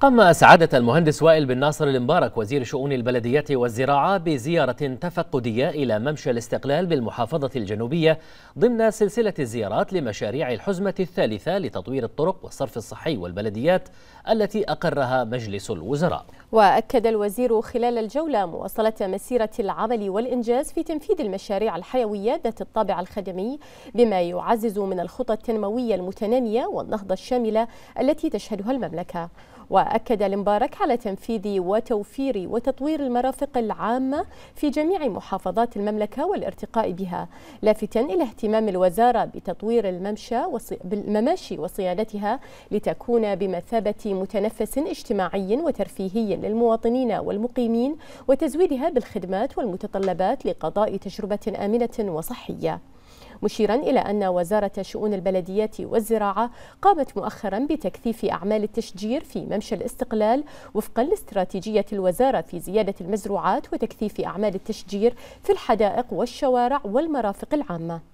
قام سعادة المهندس وائل بن ناصر المبارك وزير شؤون البلديات والزراعة بزيارة تفقدية إلى ممشى الاستقلال بالمحافظة الجنوبية ضمن سلسلة الزيارات لمشاريع الحزمة الثالثة لتطوير الطرق والصرف الصحي والبلديات التي أقرها مجلس الوزراء وأكد الوزير خلال الجولة مواصلة مسيرة العمل والإنجاز في تنفيذ المشاريع الحيوية ذات الطابع الخدمي بما يعزز من الخطى التنموية المتنامية والنهضة الشاملة التي تشهدها المملكة وأكد المبارك على تنفيذ وتوفير وتطوير المرافق العامة في جميع محافظات المملكة والارتقاء بها لافتا إلى اهتمام الوزارة بتطوير الممشى بالمماشي وصيانتها لتكون بمثابة متنفس اجتماعي وترفيهي للمواطنين والمقيمين وتزويدها بالخدمات والمتطلبات لقضاء تجربة آمنة وصحية مشيرا إلى أن وزارة شؤون البلديات والزراعة قامت مؤخرا بتكثيف أعمال التشجير في ممشى الاستقلال وفقا لاستراتيجية الوزارة في زيادة المزروعات وتكثيف أعمال التشجير في الحدائق والشوارع والمرافق العامة